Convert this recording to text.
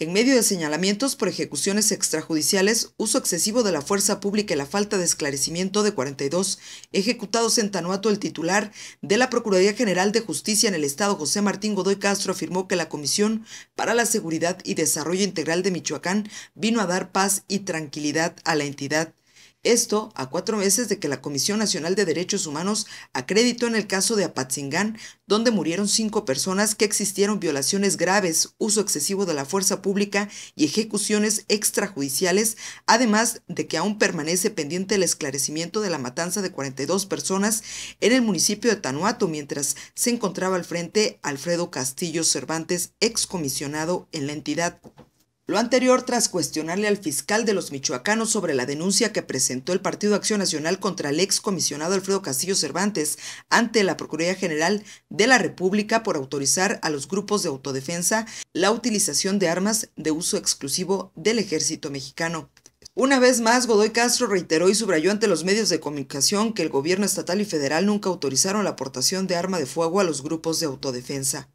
En medio de señalamientos por ejecuciones extrajudiciales, uso excesivo de la fuerza pública y la falta de esclarecimiento de 42 ejecutados en Tanuato, el titular de la Procuraduría General de Justicia en el Estado, José Martín Godoy Castro, afirmó que la Comisión para la Seguridad y Desarrollo Integral de Michoacán vino a dar paz y tranquilidad a la entidad. Esto a cuatro meses de que la Comisión Nacional de Derechos Humanos acreditó en el caso de Apatzingán, donde murieron cinco personas que existieron violaciones graves, uso excesivo de la fuerza pública y ejecuciones extrajudiciales, además de que aún permanece pendiente el esclarecimiento de la matanza de 42 personas en el municipio de Tanuato, mientras se encontraba al frente Alfredo Castillo Cervantes, excomisionado en la entidad. Lo anterior tras cuestionarle al fiscal de los michoacanos sobre la denuncia que presentó el Partido Acción Nacional contra el ex comisionado Alfredo Castillo Cervantes ante la Procuraduría General de la República por autorizar a los grupos de autodefensa la utilización de armas de uso exclusivo del ejército mexicano. Una vez más, Godoy Castro reiteró y subrayó ante los medios de comunicación que el gobierno estatal y federal nunca autorizaron la aportación de arma de fuego a los grupos de autodefensa.